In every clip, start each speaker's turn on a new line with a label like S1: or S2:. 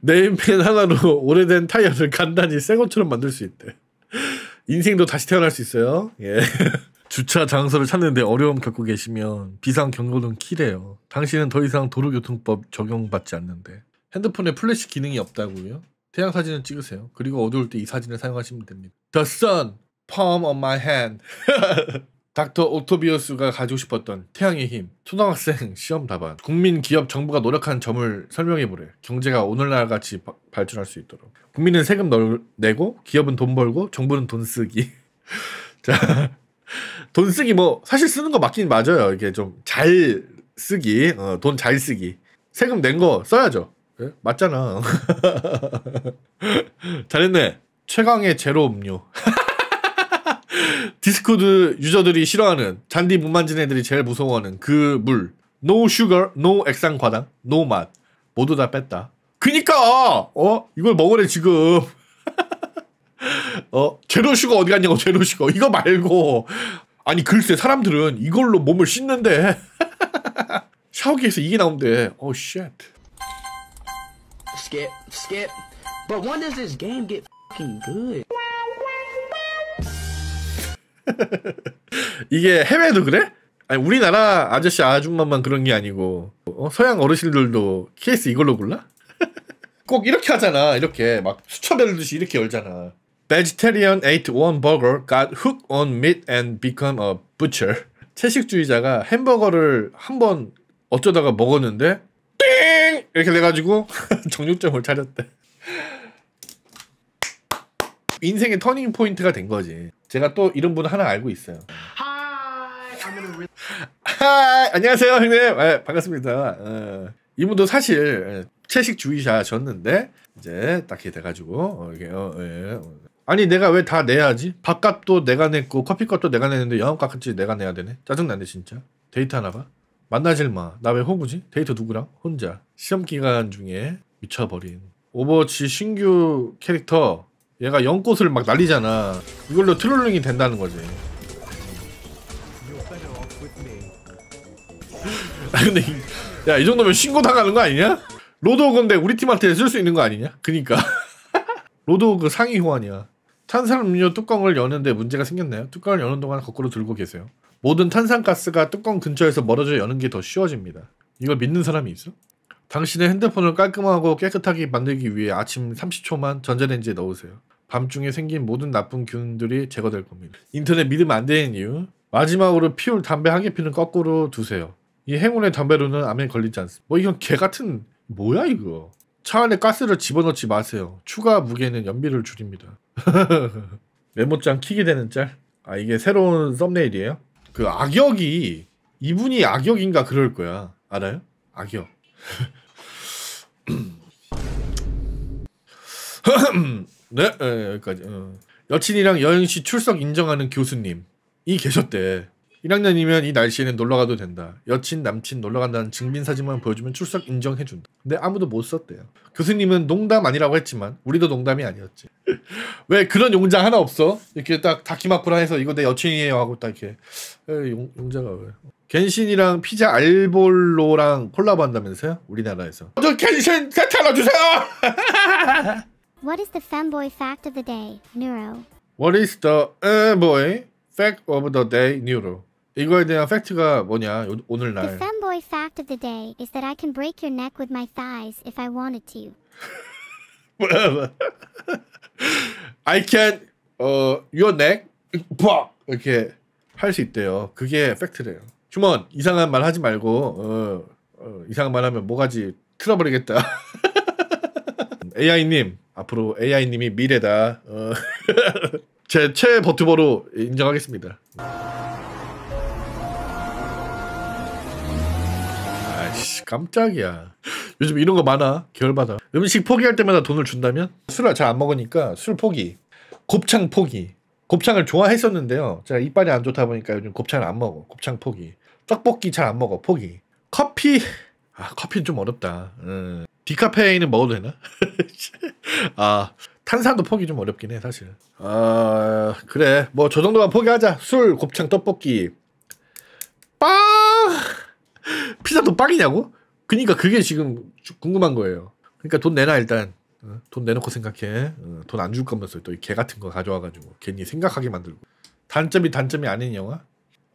S1: 네임펜 하나로 오래된 타이어를 간단히 새 것처럼 만들 수 있대. 인생도 다시 태어날 수 있어요. 예. 주차 장소를 찾는데 어려움 겪고 계시면 비상 경고등 키래요. 당신은 더 이상 도로교통법 적용받지 않는데. 핸드폰에 플래시 기능이 없다고요? 태양 사진을 찍으세요. 그리고 어두울 때 이 사진을 사용하시면 됩니다. The sun, palm on my hand. 닥터 오토비어스가 가지고 싶었던 태양의 힘, 초등학생 시험 답안, 국민, 기업, 정부가 노력한 점을 설명해보래. 경제가 오늘날 같이 바, 발전할 수 있도록. 국민은 세금 널, 내고, 기업은 돈 벌고, 정부는 돈 쓰기. 자, 돈 쓰기 뭐, 사실 쓰는 거 맞긴 맞아요. 이게 좀 잘 쓰기, 어, 돈잘 쓰기. 세금 낸 거 써야죠. 네? 맞잖아. 잘했네. 최강의 제로 음료. 디스코드 유저들이 싫어하는 잔디 못 만진 애들이 제일 무서워하는 그 물. No sugar, no 액상 과당, no 맛. 모두 다 뺐다. 그니까! 어? 이걸 먹으래, 지금. 어? 제로 슈가 어디 갔냐고, 제로 슈가 이거 말고. 아니, 글쎄, 사람들은 이걸로 몸을 씻는데. 샤워기에서 이게 나온대. 어, oh, 쉣. Skip, skip. But when does this game get fucking good? 이게 해외도 그래? 아니 우리나라 아저씨 아줌마만 그런 게 아니고 어? 서양 어르신들도 케이스 이걸로 골라? 꼭 이렇게 하잖아 이렇게 막 수첩을 듯이 이렇게 열잖아 Vegetarian ate one burger, got hooked on meat and become a butcher 채식주의자가 햄버거를 한번 어쩌다가 먹었는데 띵! 이렇게 돼가지고 정육점을 차렸대 인생의 터닝 포인트가 된 거지. 제가 또 이런 분 하나 알고 있어요. 하이, 안녕하세요 형님. 아, 반갑습니다. 어, 이분도 사실 예, 채식주의자셨는데 이제 딱히 돼가지고 어, 이렇게 어, 예. 어. 아니 내가 왜 다 내야지? 밥값도 내가 냈고 커피값도 내가 냈는데 영업값까지 내가 내야 되네. 짜증나네 진짜. 데이트 하나 봐. 만나질 마. 나 왜 호구지? 데이트 누구랑? 혼자. 시험 기간 중에 미쳐버린. 오버워치 신규 캐릭터 얘가 연꽃을 막 날리잖아 이걸로 트롤링이 된다는 거지 아 근데 야이 정도면 신고 당하는 거 아니냐? 로드 오 근데 우리 팀한테 쓸 수 있는 거 아니냐? 그니까 로드 오그 상위 호환이야 탄산 음료 뚜껑을 여는데 문제가 생겼나요? 뚜껑을 여는 동안 거꾸로 들고 계세요 모든 탄산가스가 뚜껑 근처에서 멀어져 여는 게 더 쉬워집니다 이걸 믿는 사람이 있어? 당신의 핸드폰을 깔끔하고 깨끗하게 만들기 위해 아침 30초만 전자레인지에 넣으세요. 밤중에 생긴 모든 나쁜 균들이 제거될 겁니다. 인터넷 믿으면 안 되는 이유. 마지막으로 피울 담배 한 개 피는 거꾸로 두세요. 이 행운의 담배로는 암에 걸리지 않습니다. 뭐 이건 개 같은 뭐야 이거. 차 안에 가스를 집어넣지 마세요. 추가 무게는 연비를 줄입니다. 메모장 키게 되는 짤. 아 이게 새로운 썸네일이에요. 그 악역이 이분이 악역인가 그럴 거야. 알아요? 악역. 네, 네 여기까지. 어. 여친이랑 여행시 출석 인정하는 교수님이 계셨대. 1학년이면 이 날씨에는 놀러 가도 된다. 여친, 남친 놀러 간다는 증빙 사진만 보여주면 출석 인정해 준다. 근데 아무도 못 썼대요. 교수님은 농담 아니라고 했지만 우리도 농담이 아니었지. 왜 그런 용자 하나 없어? 이렇게 딱 다키마쿠라 해서 이거 내 여친이에요 하고 딱 이렇게 용, 용자가 왜? 겐신이랑 피자 알볼로랑 콜라보 한다면서요? 우리나라에서. 저 겐신 세트 하나 주세요. What is the fanboy fact of the day, Neuro? What is the fanboy fact of the day, Neuro? 이거에 대한 팩트가 뭐냐 오늘날. The fanboy fact of the day is that I can break your neck with my thighs if I wanted to. I can 어 your neck 이렇게 할 수 있대요. 그게 팩트래요. 주먼 이상한 말 하지 말고 어, 어, 이상한 말 하면 뭐가지 틀어버리겠다. AI님 앞으로 AI님이 미래다. 어. 제 최애 버튜버로 인정하겠습니다. 아이씨 깜짝이야. 요즘 이런 거 많아. 겨울마다. 음식 포기할 때마다 돈을 준다면? 술을 잘 안 먹으니까 술 포기. 곱창 포기. 곱창을 좋아했었는데요. 제가 이빨이 안 좋다 보니까 요즘 곱창을 안 먹어. 곱창 포기. 떡볶이 잘 안 먹어. 포기. 커피. 아, 커피는 좀 어렵다. 음. 디카페인은 먹어도 되나? 아 탄산도 포기 좀 어렵긴 해 사실. 아 그래 뭐 저 정도만 포기하자. 술, 곱창, 떡볶이, 빵. 피자도 빵이냐고? 그니까 그게 지금 궁금한 거예요. 그러니까 돈 내놔 일단. 어? 돈 내놓고 생각해. 어, 돈안 줄 거면서 또개 같은 거 가져와가지고 괜히 생각하게 만들고. 단점이 단점이 아닌 영화?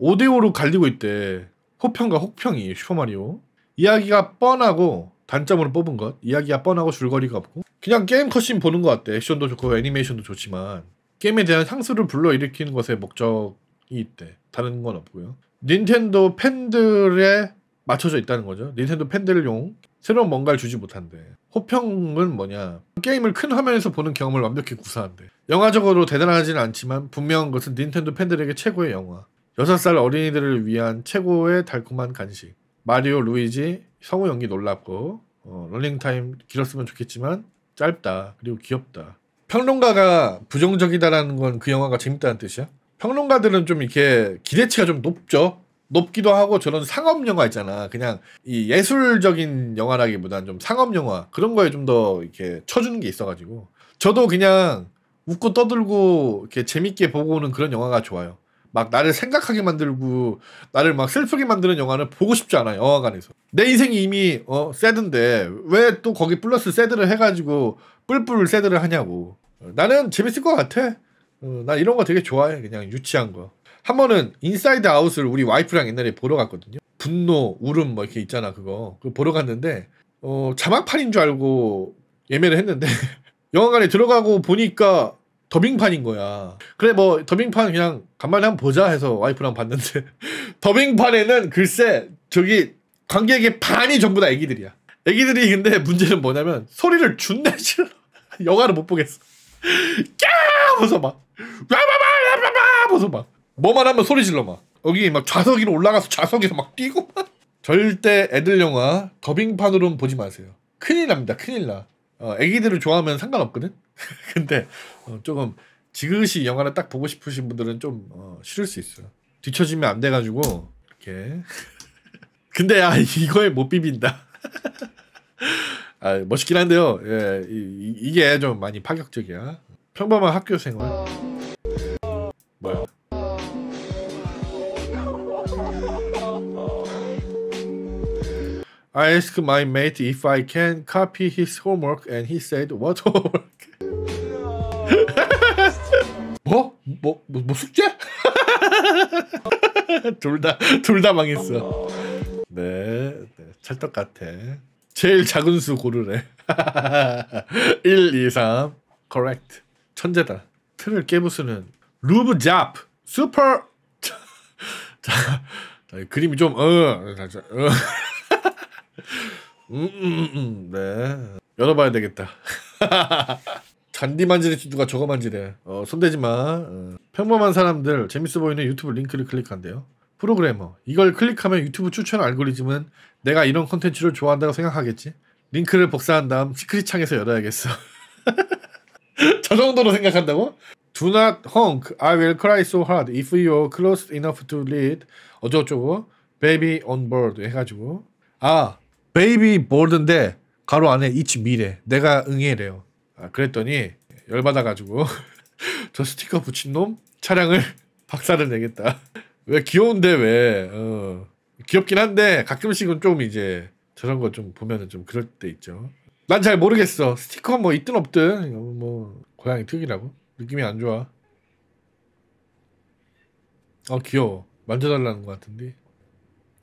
S1: 5대5로 갈리고 있대. 호평과 혹평이 슈퍼마리오. 이야기가 뻔하고 단점으로 뽑은 것 이야기가 뻔하고 줄거리가 없고 그냥 게임 컷신 보는 것 같아 액션도 좋고 애니메이션도 좋지만 게임에 대한 향수를 불러일으키는 것에 목적이 있대 다른 건 없고요 닌텐도 팬들에 맞춰져 있다는 거죠 닌텐도 팬들용 새로운 뭔가를 주지 못한대 호평은 뭐냐 게임을 큰 화면에서 보는 경험을 완벽히 구사한대 영화적으로 대단하지는 않지만 분명한 것은 닌텐도 팬들에게 최고의 영화 6살 어린이들을 위한 최고의 달콤한 간식 마리오, 루이지, 성우 연기 놀랍고 어, 롤링타임 길었으면 좋겠지만 짧다 그리고 귀엽다 평론가가 부정적이다라는 건 그 영화가 재밌다는 뜻이야 평론가들은 좀 이렇게 기대치가 좀 높죠 높기도 하고 저런 상업 영화 있잖아 그냥 이 예술적인 영화라기보다는 좀 상업 영화 그런 거에 좀 더 이렇게 쳐주는 게 있어가지고 저도 그냥 웃고 떠들고 이렇게 재밌게 보고 오는 그런 영화가 좋아요 막 나를 생각하게 만들고 나를 막 슬프게 만드는 영화는 보고 싶지 않아 영화관에서 내 인생이 이미 어 새드인데 왜 또 거기 플러스 새드를 해가지고 뿔뿔 새드를 하냐고 나는 재밌을 것 같아 어, 나 이런 거 되게 좋아해 그냥 유치한 거한 번은 인사이드 아웃을 우리 와이프랑 옛날에 보러 갔거든요 분노 울음 뭐 이렇게 있잖아 그거 그 보러 갔는데 어 자막판인 줄 알고 예매를 했는데 영화관에 들어가고 보니까 더빙판인 거야. 그래 뭐 더빙판 그냥 간만에 한번 보자 해서 와이프랑 봤는데 더빙판에는 글쎄 저기 관객의 반이 전부 다 애기들이야. 애기들이 근데 문제는 뭐냐면 소리를 준내 싫어. 영화를 못 보겠어. 까하서막 와바바바바 하면서 막 뭐만 하면 소리 질러 막 여기 막 좌석 위로 올라가서 좌석에서 막 뛰고 막 절대 애들 영화 더빙판으로는 보지 마세요. 큰일 납니다. 큰일 나. 어, 애기들을 좋아하면 상관없거든. 근데 어, 조금 지그시 영화를 딱 보고 싶으신 분들은 좀 어, 싫을 수 있어요. 뒤쳐지면안 돼가지고 이렇게. 근데 아 이거에 못 비빈다. 아 멋있긴 한데요. 예, 이, 게좀 많이 파격적이야. 평범한 학교 생활. 뭐야? I a s k e 이 m 이 mate if I can copy his homework and he said what homework? 뭐? 뭐, 뭐, 뭐 숙제? 둘 다, 둘 다 망했어. 네, 네, 찰떡 같아. 제일 작은 수 고르래. 1, 2, 3. correct. 천재다. 틀을 깨부수는 루브 잡. 슈퍼. 자, 그림이 좀, 어. 자, 어. 음, 음, 음, 음, 네. 열어봐야 되겠다. 잔디 만지는 누가 저거 만지래. 어, 손대지 만 어. 평범한 사람들 재밌어 보이는 유튜브 링크를 클릭한대요. 프로그래머 이걸 클릭하면 유튜브 추천 알고리즘은 내가 이런 컨텐츠를 좋아한다고 생각하겠지. 링크를 복사한 다음 시크릿 창에서 열어야겠어. 저 정도로 생각한다고? Do not honk. I will cry so hard if you're close enough to lead. 어쩌고저쩌고. Baby on board 해가지고. 아, baby board인데 가로 안에 it's 미래. 내가 응해래요. 아, 그랬더니 열받아가지고 저 스티커 붙인 놈 차량을 박살을 내겠다. 왜 귀여운데 왜? 어. 귀엽긴 한데 가끔씩은 좀 이제 저런 거 좀 보면은 좀 그럴 때 있죠. 난 잘 모르겠어. 스티커 뭐 있든 없든 뭐 고양이 특이라고 느낌이 안 좋아. 아 귀여워. 만져달라는 것 같은데.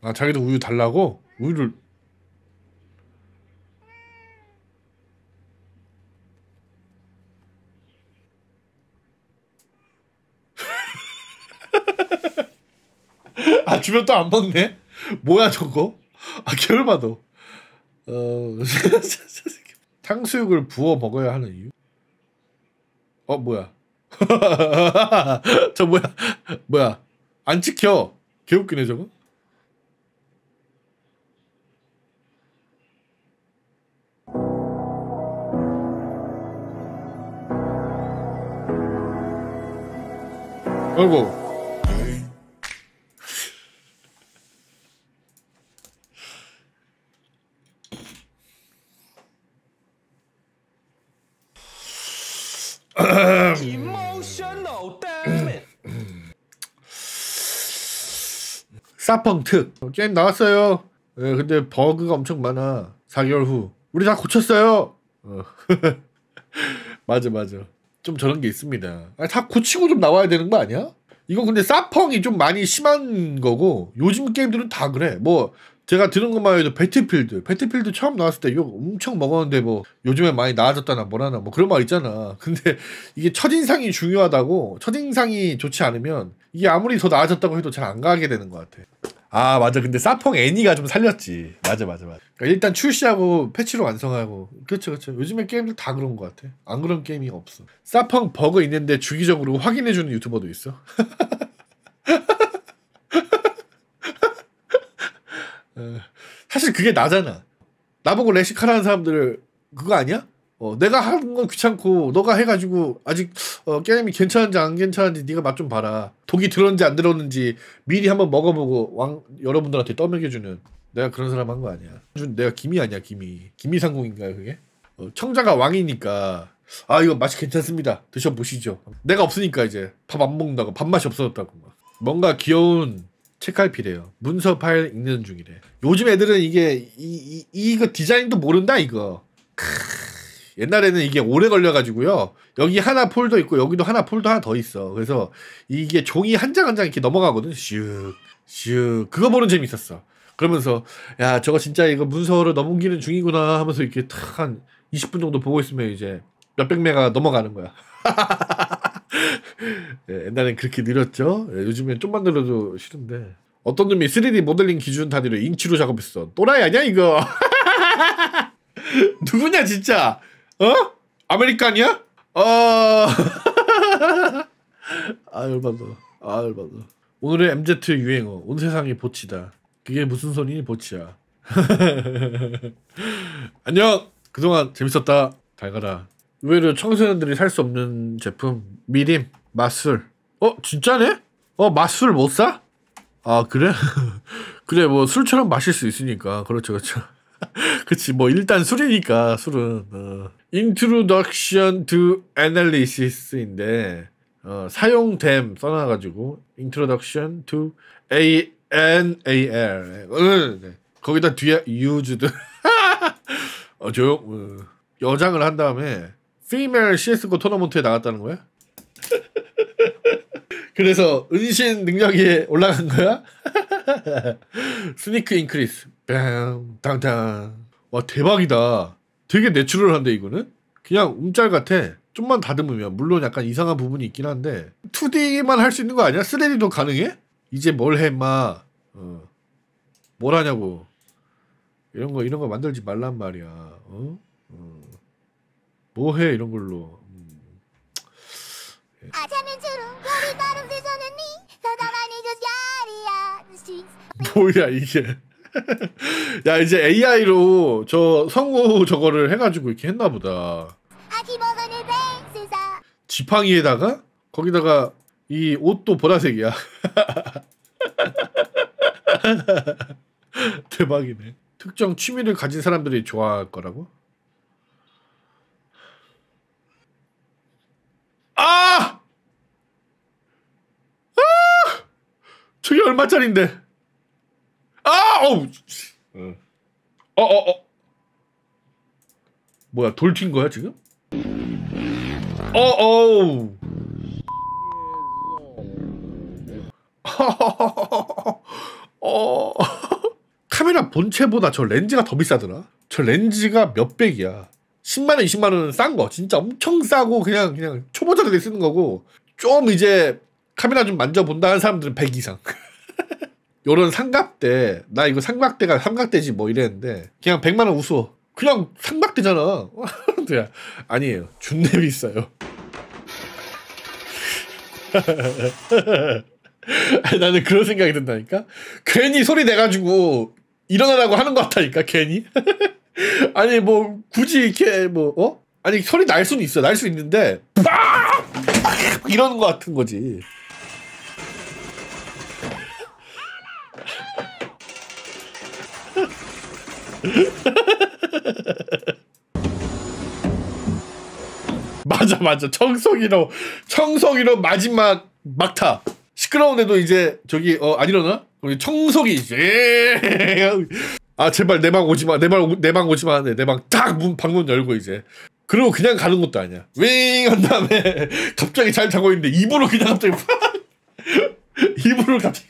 S1: 아 자기도 우유 달라고 우유를 주변 또 안 먹네? 뭐야, 저거? 아, 개얼마도. 어, 탕수육을 부어 먹어야 하는 이유? 어, 뭐야. 저 뭐야. 뭐야. 안 찍혀. 개웃기네, 저거. 아이고 사펑트 게임 나왔어요 예, 근데 버그가 엄청 많아 4개월 후 우리 다 고쳤어요 어. 맞아 맞아 좀 저런 게 있습니다 아니, 다 고치고 좀 나와야 되는 거 아니야? 이거 근데 사펑이 좀 많이 심한 거고 요즘 게임들은 다 그래 뭐 제가 들은 것만 해도 배틀필드, 배틀필드 처음 나왔을 때욕 엄청 먹었는데 뭐 요즘에 많이 나아졌다나 뭐라나 뭐 그런 말 있잖아. 근데 이게 첫인상이 중요하다고 첫인상이 좋지 않으면 이게 아무리 더 나아졌다고 해도 잘 안 가게 되는 것 같아. 아 맞아 근데 사펑 애니가 좀 살렸지 맞아 맞아 맞아 그러니까 일단 출시하고 패치로 완성하고 그렇죠 그렇죠 요즘에 게임들 다 그런 것 같아 안 그런 게임이 없어 사펑 버그 있는데 주기적으로 확인해주는 유튜버도 있어 사실 그게 나잖아. 나보고 레시카라는 사람들을 그거 아니야? 어, 내가 하는 건 귀찮고 너가 해가지고 아직 어, 게임이 괜찮은지 안 괜찮은지 네가 맛 좀 봐라. 독이 들었는지 안 들었는지 미리 한번 먹어보고 왕 여러분들한테 떠먹여주는 내가 그런 사람 한 거 아니야. 내가 김이 아니야 김이. 김이상궁인가요 그게? 어, 청자가 왕이니까 아 이거 맛이 괜찮습니다. 드셔보시죠. 내가 없으니까 이제 밥 안 먹는다고 밥맛이 없어졌다고 막. 뭔가 귀여운 책갈피래요. 문서 파일 읽는 중이래. 요즘 애들은 이게 이, 이, 거 디자인도 모른다 이거. 크... 옛날에는 이게 오래 걸려가지고요. 여기 하나 폴더 있고 여기도 하나 폴더 하나 더 있어. 그래서 이게 종이 한 장 한장 한 장 이렇게 넘어가거든. 슉, 슉. 그거 보는 재미있었어. 그러면서 야 저거 진짜 이거 문서를 넘기는 중이구나 하면서 이렇게 탁한 20분 정도 보고 있으면 이제 몇백 메가 넘어가는 거야. 예, 옛날엔 그렇게 느렸죠. 예, 요즘엔 좀만 늘어도 싫은데. 어떤 놈이 3D 모델링 기준 단위로 인치로 작업했어. 또라이 아니야 이거? 누구냐 진짜? 어? 아메리칸이야? 어... 아 열받아. 아 열받아. 오늘의 MZ 유행어. 온 세상이 보치다. 그게 무슨 소리니 보치야. 안녕. 그동안 재밌었다. 잘 가라. 의외로 청소년들이 살 수 없는 제품 미림 맛술 어 진짜네? 어 맛술 못 사? 아 그래? 그래 뭐 술처럼 마실 수 있으니까 그렇죠 그렇죠 그치 뭐 일단 술이니까 술은 어. Introduction to Analysis인데 어, 사용됨 써놔가지고 Introduction to A N A L 응. 어, 네, 네. 거기다 뒤에 used 어, 조용 어. 여장을 한 다음에 피멜 CSGO 토너먼트에 나갔다는 거야? 그래서 은신 능력이 올라간 거야? 스니크 인크리스 뺨 당당 와 대박이다 되게 내추럴한데 이거는? 그냥 움짤 같아 좀만 다듬으면 물론 약간 이상한 부분이 있긴 한데 2D만 할 수 있는 거 아니야? 3D도 가능해? 이제 뭘 해, 마. 어. 뭘 하냐고. 이런 거, 이런 거 만들지 말란 말이야. 어? 뭐해 이런 걸로 음. 뭐야 이게 야 이제 AI로 저 성우 저거를 해가지고 이렇게 했나보다 지팡이에다가 거기다가 이 옷도 보라색이야 대박이네 특정 취미를 가진 사람들이 좋아할 거라고? 아! 아! 저게 얼마짜린데? 아! 어우! 어, 어, 어. 뭐야, 돌튄 거야, 지금? 어, 어우. 어. 카메라 본체보다 저 렌즈가 더 비싸더라. 저 렌즈가 몇백이야. 10만원, 20만원은 싼 거. 진짜 엄청 싸고 그냥, 그냥 초보자들이 쓰는 거고, 좀 이제 카메라 좀 만져본다 하는 사람들은 100 이상. 요런 삼각대, 나 이거 삼각대가 삼각대지 뭐 이랬는데, 그냥 100만원 우스워 그냥 삼각대잖아. 아니에요. 준내 비싸요. 나는 그런 생각이 든다니까? 괜히 소리 내가지고 일어나라고 하는 것 같다니까, 괜히? 아니 뭐 굳이 이렇게 뭐 어? 아니 소리 날 수는 있어 날 수 있는데 빡! 이러는 것 같은 거지 맞아 맞아 청소기로 청소기로 마지막 막타 시끄러운데도 이제 저기 어 안 일어나? 우리 청소기 이제 아 제발 내 방 오지마 내 방 오지마 네, 내방 딱 문 방문 열고 이제 그리고 그냥 가는 것도 아니야 윙한 다음에 갑자기 잘 자고 있는데 입으로 그냥 갑자기 입으로 갑자기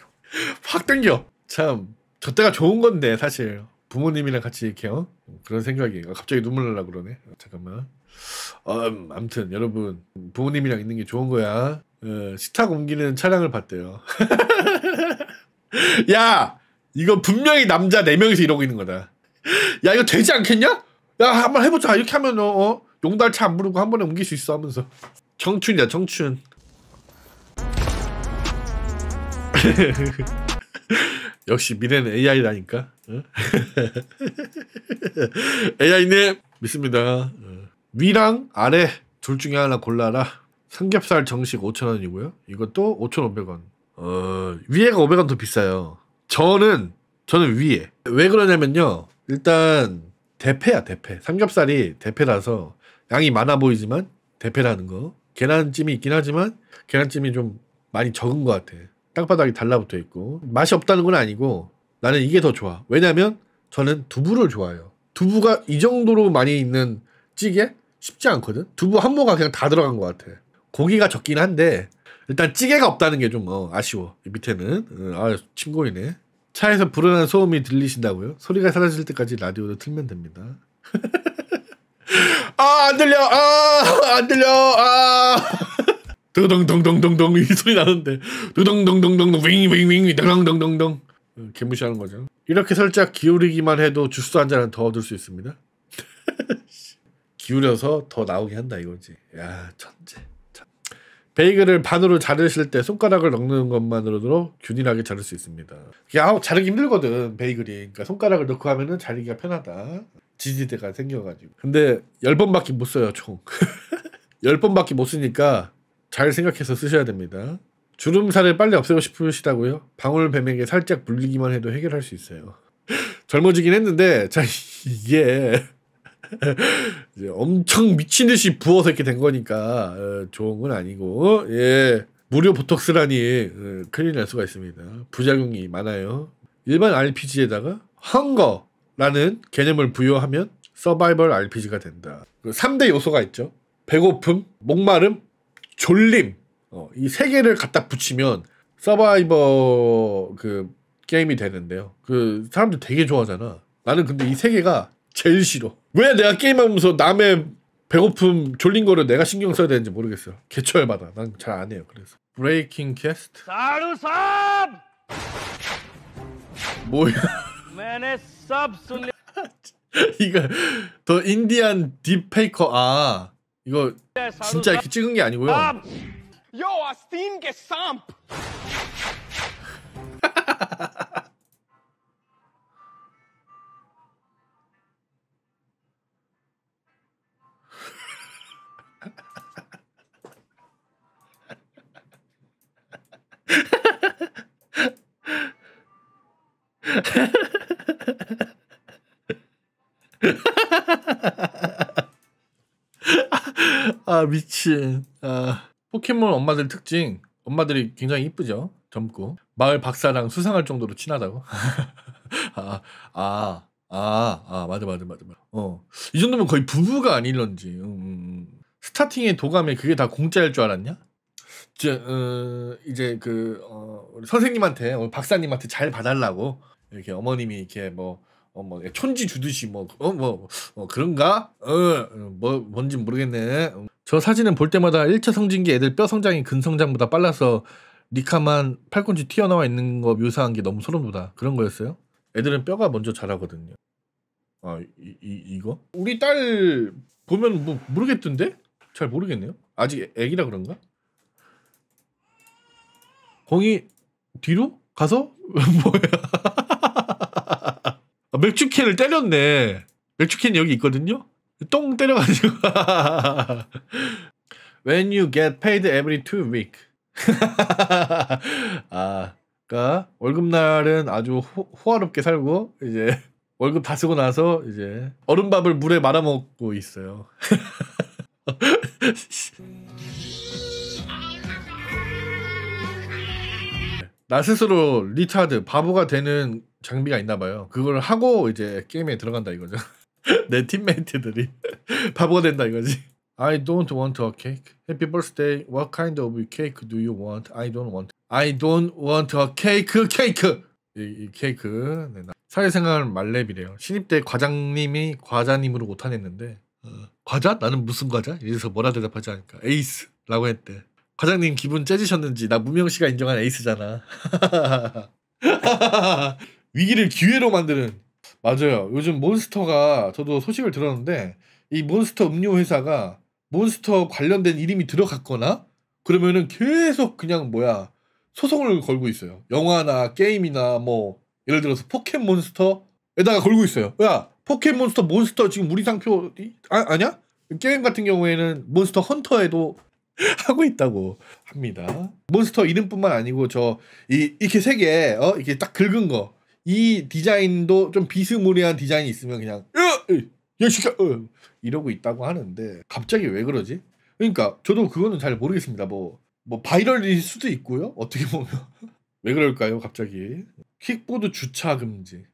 S1: 확 당겨 참 저때가 좋은 건데 사실 부모님이랑 같이 이렇게 어? 그런 생각이 어, 갑자기 눈물 날라 그러네 잠깐만 음, 아무튼 여러분 부모님이랑 있는 게 좋은 거야 어, 식탁 옮기는 차량을 봤대요 야 이거 분명히 남자 4명이서 이러고 있는 거다. 야, 이거 되지 않겠냐? 야, 한번 해보자. 이렇게 하면, 어, 어? 용달차 안 부르고 한 번에 옮길 수 있어 하면서. 청춘이야, 청춘. 역시 미래는 AI라니까. 어? AI님, 믿습니다. 어. 위랑 아래 둘 중에 하나 골라라. 삼겹살 정식 5,000원이고요. 이것도 5,500원. 어, 위에가 500원 더 비싸요. 저는 저는 위에 왜 그러냐면요 일단 대패야 대패 삼겹살이 대패라서 양이 많아 보이지만 대패라는 거 계란찜이 있긴 하지만 계란찜이 좀 많이 적은 것 같아 땅바닥이 달라붙어 있고 맛이 없다는 건 아니고 나는 이게 더 좋아 왜냐면 저는 두부를 좋아해요 두부가 이 정도로 많이 있는 찌개 쉽지 않거든 두부 한 모가 그냥 다 들어간 것 같아 고기가 적긴 한데 일단 찌개가 없다는 게좀 어, 아쉬워. 밑에는 어, 아 친구이네. 차에서 불어나 소음이 들리신다고요? 소리가 사라질 때까지 라디오를 틀면 됩니다. 아 안 들려 아 안 들려 아 드덩덩덩덩덩 아. 이 소리 나는데 드덩덩덩덩덩 윙윙윙 덩덩덩덩덩 개무시하는 거죠. 이렇게 살짝 기울이기만 해도 주스 한 잔은 더 얻을 수 있습니다. 기울여서 더 나오게 한다 이거지. 야 천재. 베이글을 반으로 자르실 때 손가락을 넣는 것만으로도 균일하게 자를 수 있습니다. 야, 자르기 힘들거든, 베이글이. 그러니까 손가락을 넣고 하면은 자르기가 편하다. 지지대가 생겨가지고. 근데 10번밖에 못 써요, 총. 10번밖에 못 쓰니까 잘 생각해서 쓰셔야 됩니다. 주름살을 빨리 없애고 싶으시다고요? 방울뱀에게 살짝 물리기만 해도 해결할 수 있어요. 젊어지긴 했는데, 자, 이게. 이제 엄청 미친 듯이 부어서 이렇게 된 거니까 에, 어, 좋은 건 아니고 예 무료 보톡스라니 에, 어, 큰일 날 수가 있습니다. 부작용이 많아요. 일반 RPG에다가 헝거라는 개념을 부여하면 서바이벌 RPG가 된다. 3대 그 요소가 있죠. 배고픔, 목마름, 졸림 어, 이세 개를 갖다 붙이면 서바이벌그 게임이 되는데요. 그 사람들 되게 좋아하잖아. 나는 근데 이세 개가 제일 싫어. 왜 내가 게임하면서 남의 배고픔 졸린 거를 내가 신경 써야 되는지 모르겠어요. 개처열 받아. 난 잘 안 해요. 그래서 브레이킹 캐스트. 사루삼. 뭐야? 이거 더 인디안 딥페이커 아 이거 진짜 이렇게 찍은 게 아니고요. 요아 스팀 게 아 미친 아 포켓몬 엄마들 특징 엄마들이 굉장히 이쁘죠 젊고 마을 박사랑 수상할 정도로 친하다고 아 아 아아 아, 아, 아, 맞아 맞아 맞아 어 이 정도면 거의 부부가 아닐런지 음, 음, 음. 스타팅의 도감에 그게 다 공짜일 줄 알았냐 이제, 어, 이제 그 어, 우리 선생님한테 우리 박사님한테 잘 봐달라고 이렇게 어머님이 이렇게 뭐 어뭐 촌지 주듯이 뭐 어뭐 뭐, 어, 그런가 어 뭐 뭔지 모르겠네 음. 저 사진은 볼 때마다 1차 성진기 애들 뼈 성장이 근 성장보다 빨라서 니카만 팔꿈치 튀어나와 있는 거 묘사한 게 너무 소름 돋아 그런 거였어요 애들은 뼈가 먼저 자라거든요 아 이, 이, 이거 우리 딸 보면 뭐 모르겠던데 잘 모르겠네요 아직 애기라 그런가 공이 뒤로 가서 뭐야 아, 맥주캔을 때렸네. 맥주캔 여기 있거든요. 똥 때려가지고. When you get paid every two week. 아, 그러니까 월급날은 아주 호, 호화롭게 살고 이제 월급 다 쓰고 나서 이제 얼음밥을 물에 말아 먹고 있어요. 나 스스로 리차드 바보가 되는 장비가 있나 봐요. 그걸 하고 이제 게임에 들어간다 이거죠. 내 팀메이트들이 바보가 된다 이거지. I don't want a cake. Happy birthday. What kind of cake do you want? I don't want. I don't want a cake. 케이크. 이, 이 케이크. 네, 사회생활 말렙이래요. 신입 때 과장님이 과자님으로 오타냈는데 어, 과자? 나는 무슨 과자? 이래서 뭐라 대답하지 않을까? 에이스라고 했대. 과장님 기분 째지셨는지 나 무명 씨가 인정한 에이스잖아. 위기를 기회로 만드는 맞아요. 요즘 몬스터가 저도 소식을 들었는데 이 몬스터 음료 회사가 몬스터 관련된 이름이 들어갔거나 그러면은 계속 그냥 뭐야 소송을 걸고 있어요. 영화나 게임이나 뭐 예를 들어서 포켓몬스터에다가 걸고 있어요. 야 포켓몬스터 몬스터 지금 우리 상표 아, 아니야? 게임 같은 경우에는 몬스터 헌터에도 하고 있다고 합니다. 몬스터 이름뿐만 아니고 저 이 이렇게 세개어 이렇게 딱 긁은 거이 디자인도 좀 비스무리한 디자인이 있으면 그냥 어, 어, 야시 어, 이러고 있다고 하는데 갑자기 왜 그러지? 그러니까 저도 그거는 잘 모르겠습니다. 뭐뭐 뭐 바이럴일 수도 있고요. 어떻게 보면 왜 그럴까요? 갑자기 킥보드 주차 금지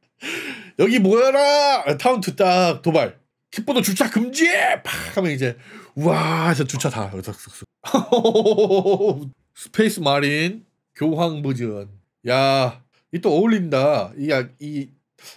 S1: 여기 모여라 타운트 딱 도발 킥보드 주차 금지 팍 하면 이제 우와 저 주차 다 스페이스 마린 교황 버전 야 이또 어울린다. 이, 이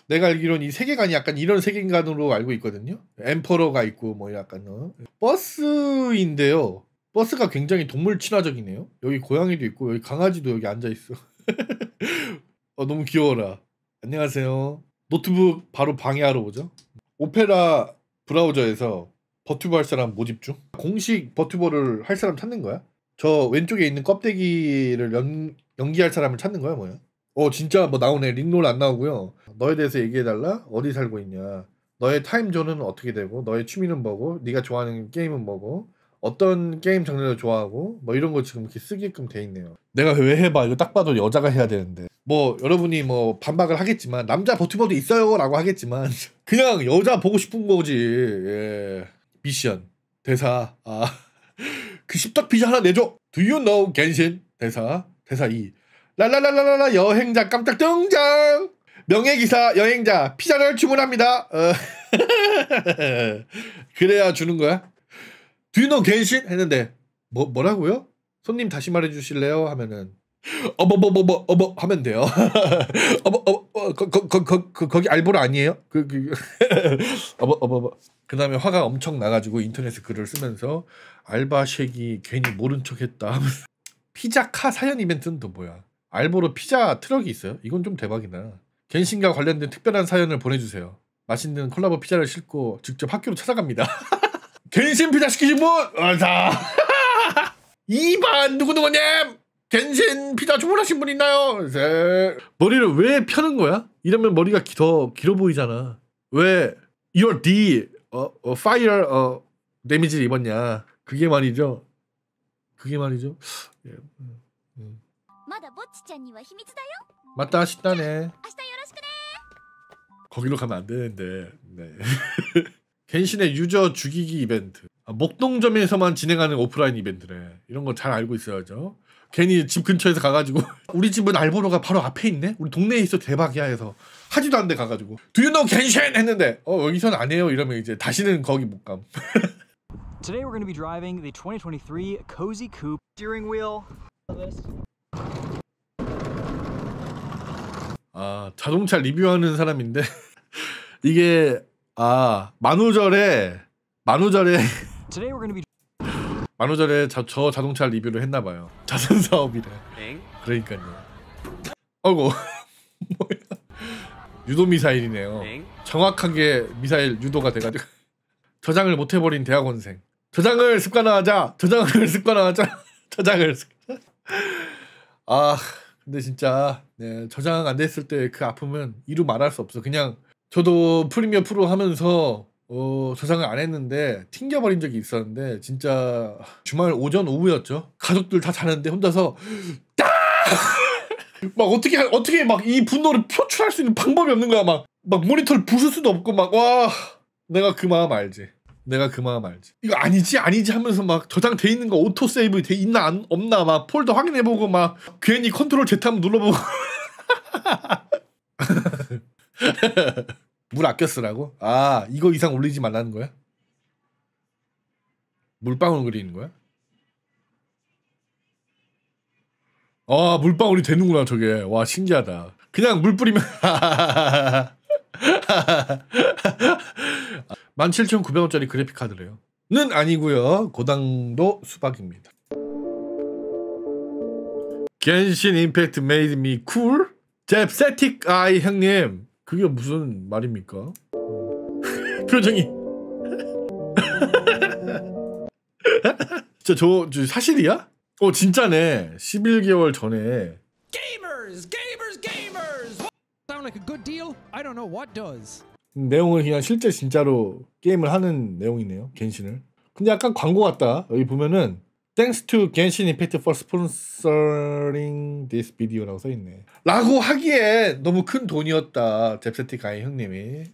S1: 내가 알기로는 이 세계관이 약간 이런 세계관으로 알고 있거든요. 엠퍼러가 있고 뭐 약간 어. 버스인데요. 버스가 굉장히 동물 친화적이네요. 여기 고양이도 있고 여기 강아지도 여기 앉아 있어. 어, 너무 귀여워라. 안녕하세요. 노트북 바로 방해하러 오죠. 오페라 브라우저에서 버튜버 할 사람 모집 중. 공식 버튜버를 할 사람 찾는 거야? 저 왼쪽에 있는 껍데기를 연, 연기할 사람을 찾는 거야 뭐야? 어 진짜 뭐 나오네 링롤 안 나오고요. 너에 대해서 얘기해달라. 어디 살고 있냐. 너의 타임존은 어떻게 되고 너의 취미는 뭐고 네가 좋아하는 게임은 뭐고 어떤 게임 장르를 좋아하고 뭐 이런 거 지금 이렇게 쓰게끔 돼 있네요. 내가 왜 해봐 이거 딱 봐도 여자가 해야 되는데 뭐 여러분이 뭐 반박을 하겠지만 남자 버튜버도 있어요라고 하겠지만 그냥 여자 보고 싶은 거지 예. 미션 대사 아 그 십덕 피자 하나 내줘 Do you know 겐신 대사 대사 2 랄랄랄랄라 여행자 깜짝 등장 명예기사 여행자 피자를 주문합니다 어. 그래야 주는 거야 뒤노 갠신 했는데 뭐 뭐라고요 손님 다시 말해 주실래요 하면은 어버버버버 어버 하면 돼요 어버 어버 거 거 거 거 거기 알보라 아니에요 그, 그 어버 어버 그다음에 화가 엄청 나가지고 인터넷에 글을 쓰면서 알바색이 괜히 모른 척했다 피자카 사연 이벤트는 또 뭐야 알보로 피자 트럭이 있어요. 이건 좀 대박이다. 갠신과 관련된 특별한 사연을 보내주세요. 맛있는 콜라보 피자를 싣고 직접 학교로 찾아갑니다. 갠신 피자 시키신 분! 어다 2반 누구누구님! 갠신 피자 주문하신 분 있나요? 네. 머리를 왜 펴는 거야? 이러면 머리가 기, 더 길어 보이잖아. 왜 your D 어, 어, fire 어, 데미지를 입었냐? 그게 말이죠. 그게 말이죠. 예. まだぼっちちゃ秘密だよ 맞다 아쉽다네 明日よ 거기로 가면 안 되는데 네. 겐신의 유저 죽이기 이벤트 아, 목동점에서만 진행하는 오프라인 이벤트래 이런 거잘 알고 있어야죠 괜히 집 근처에서 가가지고 우리 집은 알보로가 바로 앞에 있네? 우리 동네에 있어 대박이야 해서 하지도 않는데 가가지고 Do you know 겐신? 했는데 어 여기선 안 해요 이러면 이제 다시는 거기 못감 Today we're going be driving the 2023 Cozy Coupe steering wheel. This 아 자동차 리뷰하는 사람인데 이게 아 만우절에 만우절에 만우절에 저, 저 자동차 리뷰를 했나봐요 자선 사업이래 그러니까요 어고 뭐야 유도 미사일이네요 정확하게 미사일 유도가 돼가지고 저장을 못해버린 대학원생 저장을 습관화하자 저장을 습관화하자 저장을 습관화하자 아 근데 진짜 네, 저장 안 됐을 때 그 아픔은 이루 말할 수 없어. 그냥 저도 프리미어 프로 하면서 어, 저장을 안 했는데 튕겨버린 적이 있었는데 진짜 주말 오전 오후였죠. 가족들 다 자는데 혼자서 막 어떻게 어떻게 막 이 분노를 표출할 수 있는 방법이 없는 거야. 막막 모니터를 부술 수도 없고 막 와 내가 그 마음 알지. 내가 그 마음 알지. 이거 아니지 아니지 하면서 막 저장돼 있는 거 오토 세이브 돼 있나 안, 없나 막 폴더 확인해 보고 막 괜히 컨트롤 Z 한번 눌러보고 물 아껴 쓰라고? 아 이거 이상 올리지 말라는 거야? 물방울 그리는 거야? 아 물방울이 되는구나 저게 와 신기하다 그냥 물 뿌리면 17,900원짜리 그래픽 카드래요. 는 아니고요. 고당도 수박입니다. 겐신 임팩트 메이드 미 쿨? 잽세틱 아이 형님. 그게 무슨 말입니까? 음. 표정이 저, 저, 저 사실이야? 어 진짜네 11개월 전에 게이머스, 게이머스! sound like a good deal? I don't know what does. 내용을 그냥 실제 진짜로 게임을 하는 내용이네요. 겐신을. 근데 약간 광고 같다. 여기 보면은 Thanks to Genshin Impact for sponsoring this video라고 써있네. 라고 하기에 너무 큰 돈이었다. 잽세티 가이 형님이.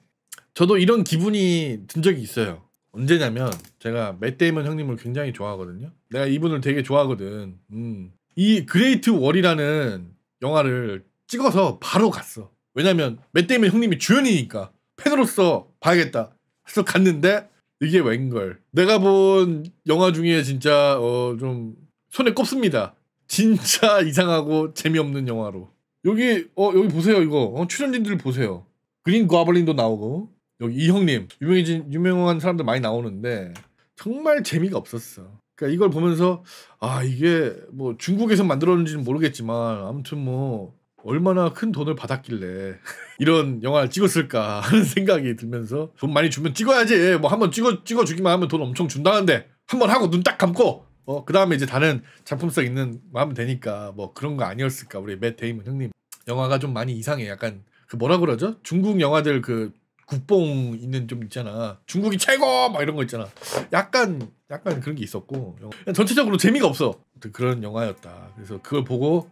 S1: 저도 이런 기분이 든 적이 있어요. 언제냐면 제가 맷데이먼 형님을 굉장히 좋아하거든요. 내가 이분을 되게 좋아하거든. 음. 이 그레이트 월이라는 영화를 찍어서 바로 갔어. 왜냐면 맷데이면 형님이 주연이니까 팬으로서 봐야겠다 해서 갔는데 이게 웬걸 내가 본 영화 중에 진짜 어 좀 손에 꼽습니다 진짜 이상하고 재미없는 영화로 여기 어 여기 보세요 이거 어, 출연진들 보세요 그린 과블린도 나오고 여기 이 형님 유명해진 유명한 사람들 많이 나오는데 정말 재미가 없었어 그러니까 이걸 보면서 아 이게 뭐 중국에서 만들었는지는 모르겠지만 아무튼 뭐 얼마나 큰 돈을 받았길래 이런 영화를 찍었을까 하는 생각이 들면서 돈 많이 주면 찍어야지 뭐 한번 찍어 찍어 주기만 하면 돈 엄청 준다는데 한번 하고 눈 딱 감고 어 그다음에 이제 다른 작품성 있는 마음 되니까 뭐 그런 거 아니었을까 우리 매 데이먼 형님 영화가 좀 많이 이상해 약간 그 뭐라 그러죠 중국 영화들 그 국뽕 있는 좀 있잖아 중국이 최고 막 이런 거 있잖아 약간 약간 그런 게 있었고 전체적으로 재미가 없어 그런 영화였다 그래서 그걸 보고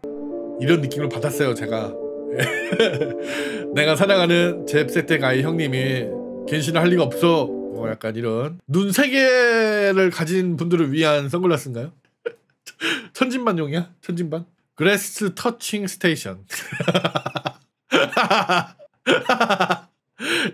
S1: 이런 느낌을 받았어요 제가 내가 사랑하는 잽세텍 아이 형님이 갱신을 할 리가 없어 뭐 약간 이런 눈 세 개를 가진 분들을 위한 선글라스인가요? 천진반용이야? 천진반? 그래스 터칭 스테이션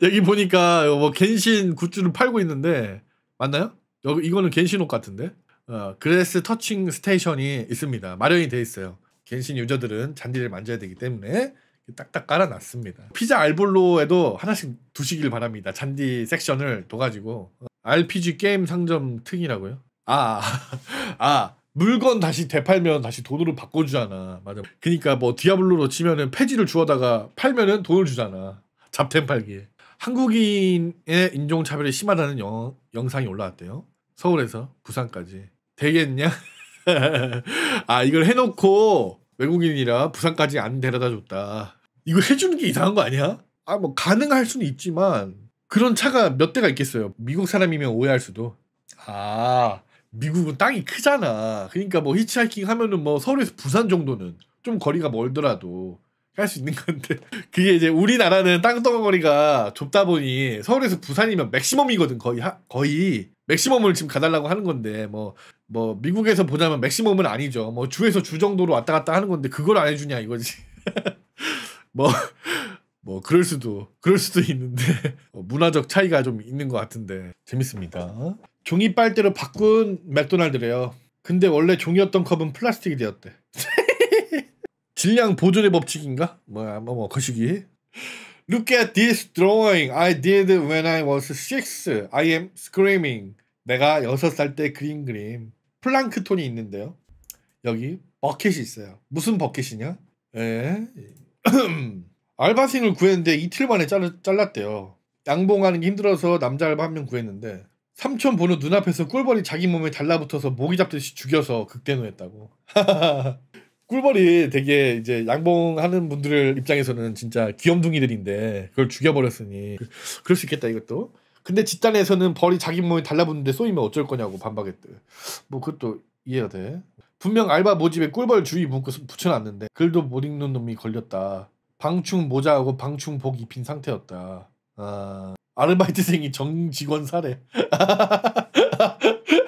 S1: 여기 보니까 뭐 겐신 굿즈를 팔고 있는데 맞나요? 여기 이거는 겐신 옷 같은데 어, 그래스 터칭 스테이션이 있습니다 마련이 돼 있어요 갱신 유저들은 잔디를 만져야 되기 때문에 딱딱 깔아놨습니다. 피자 알볼로에도 하나씩 두시길 바랍니다. 잔디 섹션을 둬가지고 RPG 게임 상점 특이라고요? 아, 아 물건 다시 되팔면 다시 돈으로 바꿔주잖아. 맞아. 그러니까 뭐 디아블로로 치면은 폐지를 주워다가 팔면은 돈을 주잖아. 잡템 팔기에. 한국인의 인종차별이 심하다는 영, 영상이 올라왔대요. 서울에서 부산까지. 되겠냐? 아 이걸 해놓고 외국인이라 부산까지 안 데려다 줬다. 이거 해주는 게 이상한 거 아니야? 아 뭐 가능할 수는 있지만 그런 차가 몇 대가 있겠어요. 미국 사람이면 오해할 수도. 아 미국은 땅이 크잖아. 그러니까 뭐 히치하이킹 하면은 뭐 서울에서 부산 정도는 좀 거리가 멀더라도 할 수 있는 건데 그게 이제 우리나라는 땅덩어리가 좁다 보니 서울에서 부산이면 맥시멈이거든 거의 하, 거의 맥시멈을 지금 가달라고 하는 건데 뭐뭐 뭐 미국에서 보자면 맥시멈은 아니죠. 뭐 주에서 주 정도로 왔다 갔다 하는 건데 그걸 안 해주냐 이거지. 뭐뭐 뭐 그럴 수도 그럴 수도 있는데 어, 문화적 차이가 좀 있는 것 같은데 재밌습니다. 종이 빨대로 바꾼 맥도날드래요. 근데 원래 종이였던 컵은 플라스틱이 되었대. 질량 보존의 법칙인가? 뭐뭐 뭐, 거시기. 뭐, 뭐, 그 Look at this drawing I did when I was six. I am screaming. 내가 여섯 살 때 그린 그림. 플랑크톤이 있는데요. 여기 버킷이 있어요. 무슨 버킷이냐? 에? 예. 알바생을 구했는데 이틀 만에 잘, 잘랐대요. 양봉하는 게 힘들어서 남자 알바 한 명 구했는데 삼촌 보는 눈앞에서 꿀벌이 자기 몸에 달라붙어서 모기 잡듯이 죽여서 극대노했다고. 꿀벌이 되게 이제 양봉하는 분들 입장에서는 진짜 귀염둥이들인데 그걸 죽여버렸으니 그, 그럴 수 있겠다 이것도. 근데 집단에서는 벌이 자기 몸에 달라붙는데 쏘이면 어쩔 거냐고 반박했대. 뭐 그것도 이해가 돼. 분명 알바 모집에 꿀벌 주의 문구 붙여놨는데 글도 못 읽는 놈이 걸렸다. 방충 모자하고 방충복 입힌 상태였다. 아, 아르바이트생이 정직원 사례.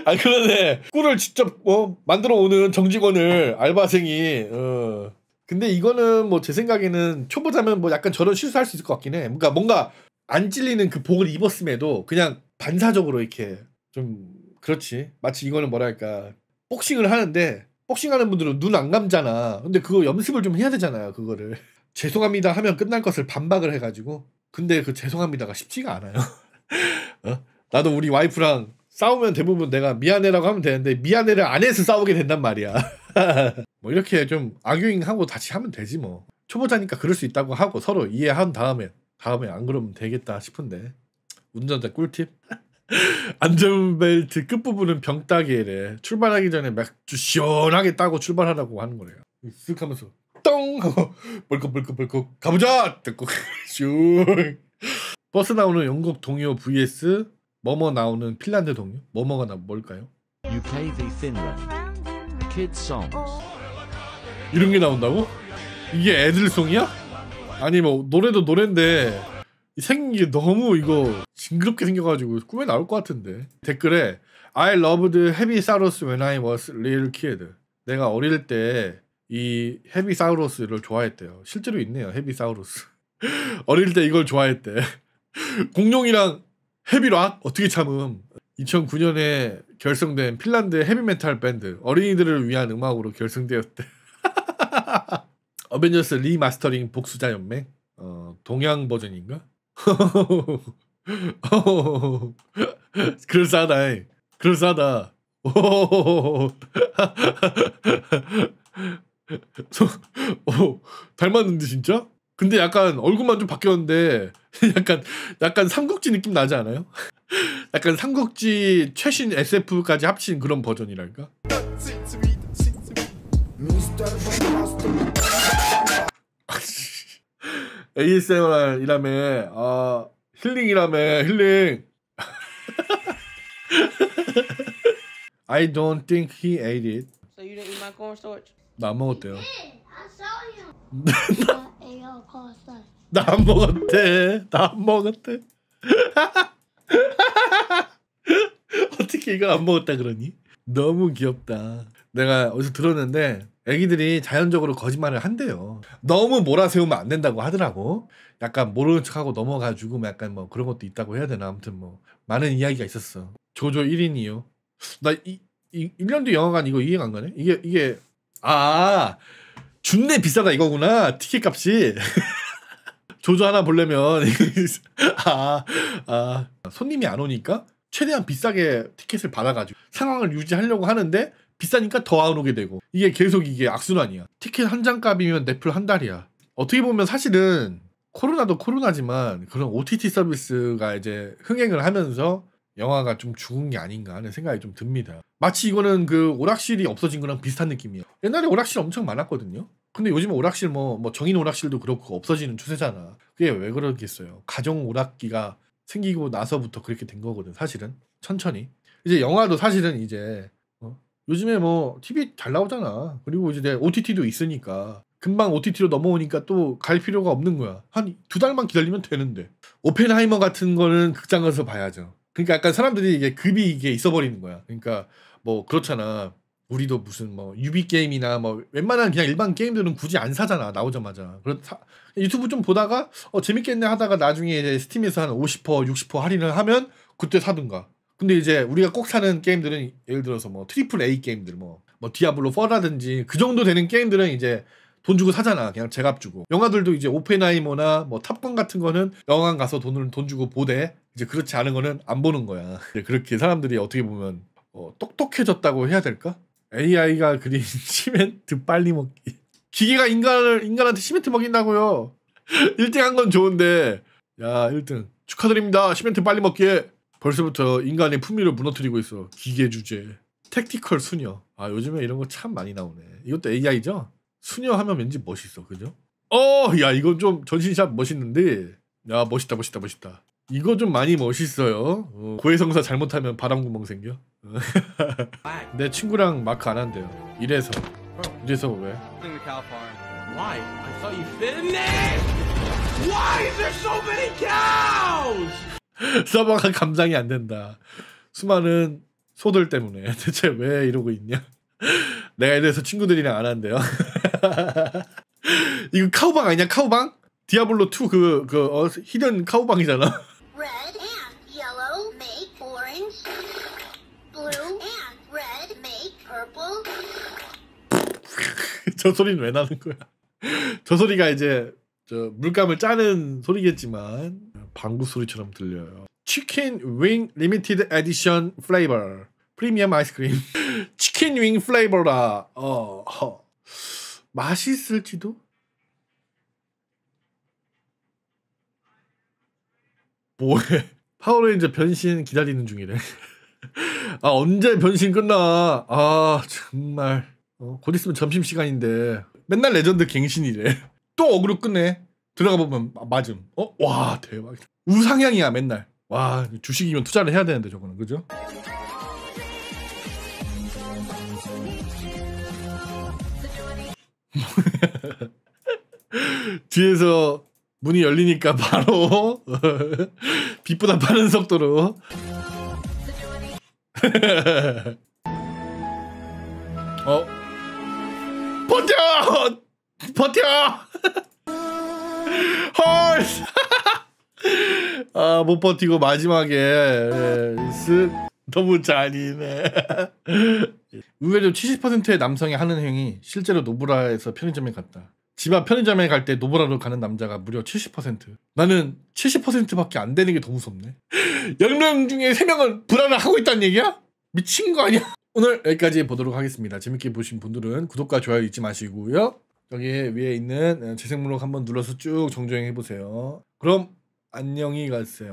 S1: 아 그런데 꿀을 직접 어, 만들어 오는 정직원을 알바생이 어. 근데 이거는 뭐 제 생각에는 초보자면 뭐 약간 저런 실수할 수 있을 것 같긴 해. 그러니까 뭔가 안 찔리는 그 복을 입었음에도 그냥 반사적으로 이렇게 좀 그렇지. 마치 이거는 뭐랄까 복싱을 하는데 복싱하는 분들은 눈 안 감잖아. 근데 그거 연습을 좀 해야 되잖아요. 그거를 죄송합니다 하면 끝날 것을 반박을 해가지고 근데 그 죄송합니다가 쉽지가 않아요. 어? 나도 우리 와이프랑 싸우면 대부분 내가 미안해라고 하면 되는데 미안해를 안 해서 싸우게 된단 말이야. 뭐 이렇게 좀 아규잉하고 다시 하면 되지 뭐. 초보자니까 그럴 수 있다고 하고 서로 이해한 다음에 다음에 안 그러면 되겠다 싶은데 운전자 꿀팁? 안전벨트 끝부분은 병따개래 출발하기 전에 맥주 시원하게 따고 출발하라고 하는 거래요 쓱 하면서 떵 하고 벌컥벌컥벌컥 가보자 듣고 슝 버스 나오는 영국 동요 vs 뭐뭐 나오는 핀란드 동요? 뭐뭐가 나 뭘까요? UK v Finland Kids Songs 이런 게 나온다고? 이게 애들송이야? 아니 뭐 노래도 노랜데 생긴 게 너무 이거 징그럽게 생겨가지고 꿈에 나올 것 같은데 댓글에 I loved Heavy Saurus when I was little kid 내가 어릴 때 이 헤비 사우루스를 좋아했대요 실제로 있네요 헤비 사우루스 어릴 때 이걸 좋아했대 공룡이랑 헤비락 아, 어떻게 참음 2009년에 결성된 핀란드의 헤비메탈 밴드 어린이들을 위한 음악으로 결성되었대 어벤져스 리마스터링 복수자 연맹 어, 동양 버전인가? 그럴싸하다 그럴싸하다 닮았는데 진짜? 근데 약간 얼굴만 좀 바뀌었는데 약간 약간 삼국지 느낌 나지 않아요? 약간 삼국지 최신 SF까지 합친 그런 버전이랄까? ASMR이라며 어, 힐링이라며 힐링 I don't think he ate it So you didn't eat my corn starch? 나안 먹었대요 I saw you 나 ate your corn starch 나안 먹었대. 나 안 먹었대. 어떻게 이걸 안 먹었다 그러니? 너무 귀엽다. 내가 어디서 들었는데 애기들이 자연적으로 거짓말을 한대요. 너무 몰아세우면 안 된다고 하더라고. 약간 모르는 척하고 넘어가지고 뭐 약간 뭐 그런 것도 있다고 해야 되나 아무튼 뭐 많은 이야기가 있었어. 조조 1인이요. 나 이, 1년 도 영화관 이거 이해가 안 가네. 이게 이게 아 준내 비싸다 이거구나 티켓 값이. 조조 하나 보려면 아, 아 손님이 안 오니까 최대한 비싸게 티켓을 받아가지고 상황을 유지하려고 하는데 비싸니까 더 안 오게 되고 이게 계속 이게 악순환이야 티켓 한 장 값이면 넷플 한 달이야 어떻게 보면 사실은 코로나도 코로나지만 그런 OTT 서비스가 이제 흥행을 하면서 영화가 좀 죽은 게 아닌가 하는 생각이 좀 듭니다. 마치 이거는 그 오락실이 없어진 거랑 비슷한 느낌이에요. 옛날에 오락실 엄청 많았거든요. 근데 요즘 오락실 뭐, 뭐 정인 오락실도 그렇고 없어지는 추세잖아. 그게 왜 그러겠어요. 가정 오락기가 생기고 나서부터 그렇게 된 거거든. 사실은 천천히. 이제 영화도 사실은 이제 어? 요즘에 뭐 TV 잘 나오잖아. 그리고 이제 OTT도 있으니까 금방 OTT로 넘어오니까 또 갈 필요가 없는 거야. 한 두 달만 기다리면 되는데. 오펜하이머 같은 거는 극장 가서 봐야죠. 그러니까 약간 사람들이 이게 급이 이게 있어 버리는 거야. 그러니까 뭐 그렇잖아. 우리도 무슨 뭐 유비 게임이나 뭐 웬만한 그냥 일반 게임들은 굳이 안 사잖아 나오자마자. 그렇다 유튜브 좀 보다가 어 재밌겠네 하다가 나중에 이제 스팀에서 한 50% 60% 할인을 하면 그때 사든가. 근데 이제 우리가 꼭 사는 게임들은 예를 들어서 뭐 트리플 A 게임들 뭐뭐 뭐 디아블로 4라든지 그 정도 되는 게임들은 이제 돈 주고 사잖아. 그냥 제값 주고. 영화들도 이제 오펜하이머나 뭐 탑건 같은 거는 영화관 가서 돈을 돈 주고 보대. 이제 그렇지 않은 거는 안 보는 거야. 그렇게 사람들이 어떻게 보면 어, 똑똑해졌다고 해야 될까? AI가 그린 시멘트 빨리 먹기. 기계가 인간을 인간한테 시멘트 먹인다고요. 1등 한 건 좋은데 야 1등 축하드립니다. 시멘트 빨리 먹기에 벌써부터 인간의 품위를 무너뜨리고 있어. 기계 주제. 택티컬 수녀. 아 요즘에 이런 거 참 많이 나오네. 이것도 AI죠? 수녀 하면 왠지 멋있어, 그죠? 어, 야 이건 좀 전신샷 멋있는데, 야 멋있다, 멋있다, 멋있다. 이거 좀 많이 멋있어요. 어, 고해성사 잘못하면 바람구멍 생겨. 내 친구랑 마크 안 한대요. 이래서, 이래서 왜? Why? I thought you fitted e Why is there so many cows? 서버가 감당이 안 된다. 수많은 소들 때문에 대체 왜 이러고 있냐? 내가 이래서 친구들이랑 안 한대요. 이거 카우방 아니냐 카우방? 디아블로 2 그, 그, 어, 히든 카우방이잖아. 저 소리는 왜 나는 거야? 저 소리가 이제 저 물감을 짜는 소리겠지만 방구 소리처럼 들려요. 치킨 윙 리미티드 에디션 플레이버 프리미엄 아이스크림 치킨 윙 플레이버라 어 허. 맛있을지도 뭐해? 파워레인저 변신 기다리는 중이래. 아 언제 변신 끝나? 아 정말 어, 곧 있으면 점심 시간인데 맨날 레전드 갱신이래. 또 어그로 끝내. 들어가 보면 맞음. 어? 와 대박. 우상향이야 맨날. 와 주식이면 투자를 해야 되는데 저거는 그죠? 뒤에서 문이 열리니까 바로 빛보다 빠른 속도로 어 버텨 버텨 헐아못 버티고 마지막에 네, 쓱 너무 잔인해. 의외로 70%의 남성이 하는 행위 실제로 노브라에서 편의점에 갔다. 집 앞 편의점에 갈 때 노브라로 가는 남자가 무려 70%. 나는 70%밖에 안 되는 게 더 무섭네. 10명 중에 3명은 불안을 하고 있다는 얘기야? 미친 거 아니야? 오늘 여기까지 보도록 하겠습니다. 재밌게 보신 분들은 구독과 좋아요 잊지 마시고요. 여기 위에 있는 재생 목록 한번 눌러서 쭉정정 해보세요. 그럼 안녕히 가세요.